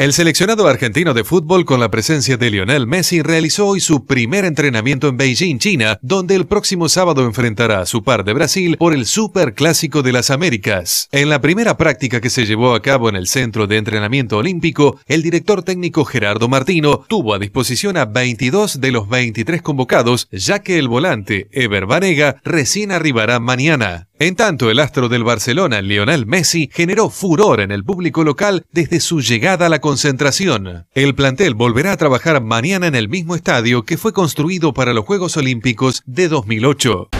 El seleccionado argentino de fútbol con la presencia de Lionel Messi realizó hoy su primer entrenamiento en Beijing, China, donde el próximo sábado enfrentará a su par de Brasil por el Super Clásico de las Américas. En la primera práctica que se llevó a cabo en el Centro de Entrenamiento Olímpico, el director técnico Gerardo Martino tuvo a disposición a 22 de los 23 convocados, ya que el volante Ever Vanega recién arribará mañana. En tanto, el astro del Barcelona, Lionel Messi, generó furor en el público local desde su llegada a la concentración. El plantel volverá a trabajar mañana en el mismo estadio que fue construido para los Juegos Olímpicos de 2008.